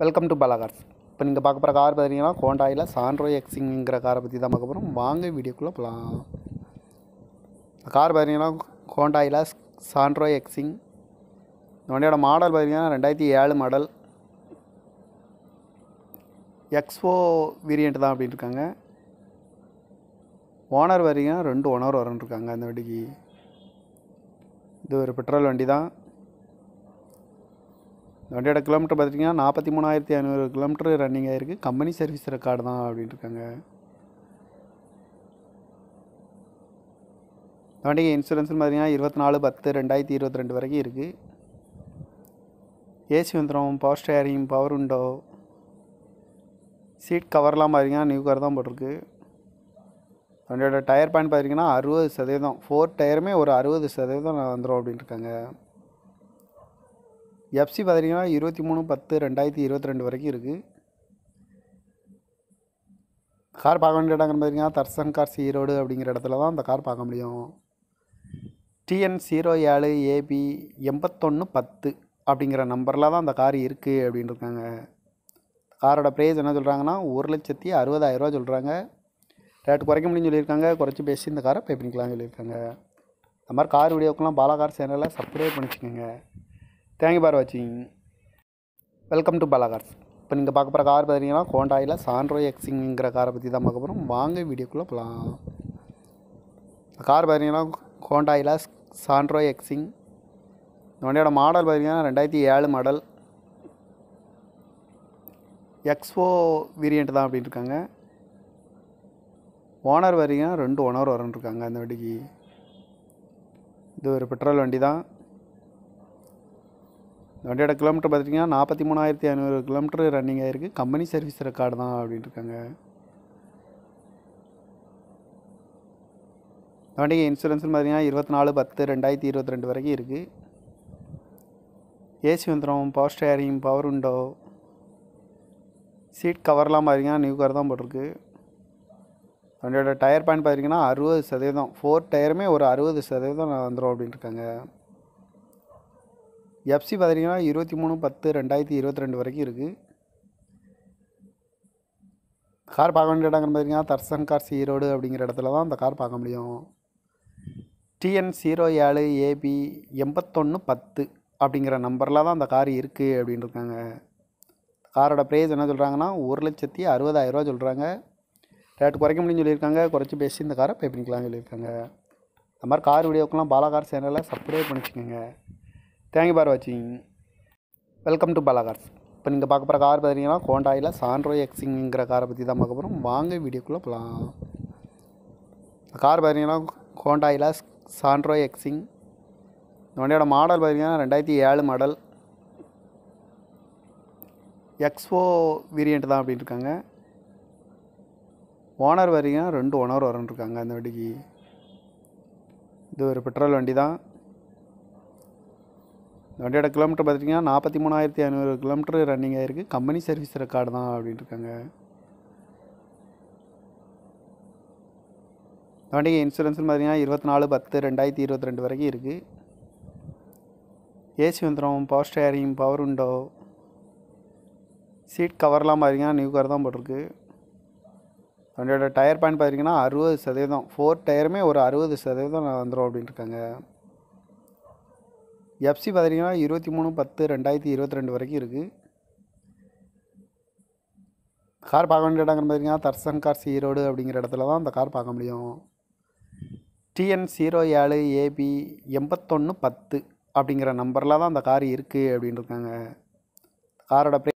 welcome to பலாகார்ஸ் இப்போ நீங்கள் பார்க்க போகிற கார் பார்த்தீங்கன்னா ஹோண்டாயில் சான்ரோ எக்ஸிங்கிற காரை பற்றி தான் பார்க்க போகிறோம் வாங்க வீடியோக்குள்ளே போகலாம் கார் பார்த்தீங்கன்னா ஹோண்டாயில் சாண்ட்ரோ எக்ஸிங் இந்த வண்டியோட மாடல் பார்த்தீங்கன்னா ரெண்டாயிரத்தி ஏழு மாடல் எக்ஸ்போ வேரியண்ட் தான் அப்படின்னு இருக்காங்க ஓனர் பார்த்தீங்கன்னா ரெண்டு ஓனர் இருக்காங்க அந்த வண்டிக்கு இது ஒரு பெட்ரோல் வண்டி தான் இந்த வண்டியோட கிலோமீட்டர் பார்த்துட்டிங்கன்னா நாற்பத்தி மூணாயிரத்தி ஐநூறு கிலோமீட்டர் ரன்னிங் ஆகிருக்கு கம்பெனி சர்வீஸ் ரெக்கார்டு தான் அப்படின்ட்டுருக்காங்க இருக்காங்க வண்டிக்கு இன்சூரன்ஸ்னு பார்த்தீங்கன்னா இருபத்தி நாலு பத்து ரெண்டாயிரத்தி இருபத்தி ரெண்டு வரைக்கும் இருக்குது ஏசி வந்துடும் power steering power window seat கவர்லாம் பார்த்தீங்கன்னா நியூ கவர் தான் போட்டிருக்கு வண்டியோட டயர் பாயிண்ட் பார்த்தீங்கன்னா அறுபது சதவீதம் ஃபோர் டயருமே ஒரு அறுபது சதவீதம் வந்துடும் அப்படின்ட்டுருக்காங்க எஃப்சி பார்த்திங்கன்னா இருபத்தி மூணு பத்து ரெண்டாயிரத்தி இருபத்தி ரெண்டு வரைக்கும் இருக்குது கார் பார்க்க வேண்டிய இடங்கிற பார்த்திங்கன்னா தர்சன் கார் சீரோடு அப்படிங்கிற இடத்துல தான் அந்த கார் பார்க்க முடியும் டிஎன் சீரோ ஏழு ஏபி எண்பத்தொன்று பத்து அப்படிங்கிற நம்பரில் தான் அந்த கார் இருக்குது அப்படின்னு இருக்காங்க காரோட ப்ரைஸ் என்ன சொல்கிறாங்கன்னா ஒரு லட்சத்தி அறுபதாயிரரூவா சொல்கிறாங்க ரேட்டு குறைக்க முடியும்னு சொல்லியிருக்காங்க குறைச்சி பேசி இந்த காரை பே பண்ணிக்கலாம்னு சொல்லியிருக்காங்க அந்த மாதிரி கார் வீடியோக்கெல்லாம் பாலா கார் சேனலில் சப்ஸ்கிரைப் பண்ணிச்சுக்கோங்க தேங்க்யூ பார் வாட்சிங் வெல்கம் டு பாலாகார்ஸ் இப்போ நீங்கள் பார்க்க போகிற கார் பார்த்தீங்கன்னா ஹோண்டாயில் சான்ரோ எக்ஸிங்கிற காரை பற்றி தான் பார்க்க போகிறோம் வாங்க வீடியோக்குள்ளே போகலாம் கார் பார்த்தீங்கன்னா ஹோண்டாயில் சாண்ட்ரோ எக்ஸிங் இந்த வண்டியோட மாடல் பார்த்தீங்கன்னா ரெண்டாயிரத்தி ஏழு மாடல் எக்ஸ்போ வேரியண்ட் தான் அப்படின்னு இருக்காங்க ஓனர் பார்த்தீங்கன்னா ரெண்டு ஓனர் வரன்ட்ருக்காங்க அந்த வண்டிக்கு இது ஒரு பெட்ரோல் வண்டி தான் வண்டியோட கிலோமீட்டர் பார்த்துட்டிங்கன்னா நாற்பத்தி மூணாயிரத்தி ஐநூறு கிலோமீட்டர் ரன்னிங் ஆகிருக்கு கம்பெனி சர்வீஸ் ரெக்கார்டு தான் அப்படின்ட்டு இருக்காங்க இந்த வண்டிக்கு இன்சூரன்ஸ்னு பார்த்தீங்கன்னா இருபத்தி நாலு பத்து ரெண்டாயிரத்தி இருபத்தி ரெண்டு வரைக்கும் இருக்குது ஏசி வந்துடும் power steering power window seat கவர்லாம் பார்த்தீங்கன்னா நியூ கார் தான் போட்டிருக்கு வண்டியோட டயர் பாயிண்ட் பார்த்தீங்கன்னா அறுபது சதவீதம் ஃபோர் டயருமே ஒரு அறுபது சதவீதம் வந்துடும் அப்படின்ட்டுருக்காங்க எஃப்சி பார்த்திங்கன்னா இருபத்தி மூணு பத்து ரெண்டாயிரத்தி இருபத்தி ரெண்டு வரைக்கும் இருக்குது கார் பார்க்க வேண்டிய இடங்கன்னு பார்த்தீங்கன்னா தர்சன் கார் ஈரோடு அப்படிங்கிற இடத்துல தான் அந்த கார் பார்க்க முடியும் டிஎன் ஜீரோ ஏழு ஏபி எண்பத்தொன்று பத்து அப்படிங்கிற நம்பரில் தான் அந்த கார் இருக்குது அப்படின்னு இருக்காங்க காரோட ப்ரைஸ் என்ன சொல்கிறாங்கன்னா ஒரு லட்சத்தி அறுபதாயிரரூவா சொல்கிறாங்க ரேட்டு குறைக்க முடியும்னு சொல்லியிருக்காங்க குறைச்சி பேசி இந்த காரை பே பண்ணிக்கலாம்னு சொல்லியிருக்காங்க அந்த மாதிரி கார் வீடியோக்கெல்லாம் பாலா கார் சேனலில் சப்ஸ்கிரைப் பண்ணிச்சுக்கோங்க தேங்க் யூ பார் வாட்சிங் வெல்கம் டு பலாகார்ஸ் இப்போ நீங்கள் பார்க்க போகிற கார் பார்த்தீங்கன்னா ஹோண்டாயில் சாண்ட்ரோ எக்ஸிங்கிற காரை பற்றி தான் பார்க்க போகிறோம் வாங்க வீடியோக்குள்ளே போகலாம் கார் பார்த்தீங்கன்னா ஹோண்டாயில் சாண்ட்ரோ எக்ஸிங் இந்த வண்டியோட மாடல் பார்த்தீங்கன்னா ரெண்டாயிரத்தி ஏழு மாடல் எக்ஸ்போ வேரியண்ட் தான் அப்படின்னு இருக்காங்க ஓனர் வரீங்கன்னா ரெண்டு ஓனர் வரன்ட்ருக்காங்க அந்த வண்டிக்கு இது ஒரு பெட்ரோல் வண்டி தான் வண்டியோட கிலோமீட்டர் பார்த்துட்டிங்கன்னா நாற்பத்தி மூணாயிரத்தி ஐநூறு கிலோமீட்டர் ரன்னிங் ஆகிருக்கு கம்பெனி சர்வீஸ் ரெக்கார்டு தான் அப்படின்ட்டுருக்காங்க வண்டிக்கு இன்சூரன்ஸ்னு பார்த்தீங்கன்னா இருபத்தி நாலு பத்து ரெண்டாயிரத்தி இருபத்தி ரெண்டு வரைக்கும் இருக்குது ஏசி வந்துடும் power steering power window seat கவர்லாம் பார்த்தீங்கன்னா நியூ கவர் தான் போட்டிருக்கு வண்டியோட டயர் பாயிண்ட் பார்த்தீங்கன்னா அறுபது சதவீதம் ஃபோர் டயருமே ஒரு அறுபது சதவீதம் வந்துடும் அப்படின்ட்டுருக்காங்க எஃப்சி பார்த்திங்கன்னா இருபத்தி மூணு பத்து ரெண்டாயிரத்தி இருபத்தி ரெண்டு வரைக்கும் இருக்குது கார் பார்க்க வேண்டிய இடங்கிற பார்த்திங்கன்னா தர்சன் கார் சீரோடு அப்படிங்கிற இடத்துல தான் அந்த கார் பார்க்க முடியும் டிஎன் சீரோ ஏழு ஏபி எண்பத்தொன்று பத்து அப்படிங்கிற நம்பரில் தான் அந்த கார் இருக்குது அப்படின்னு இருக்காங்க காரோட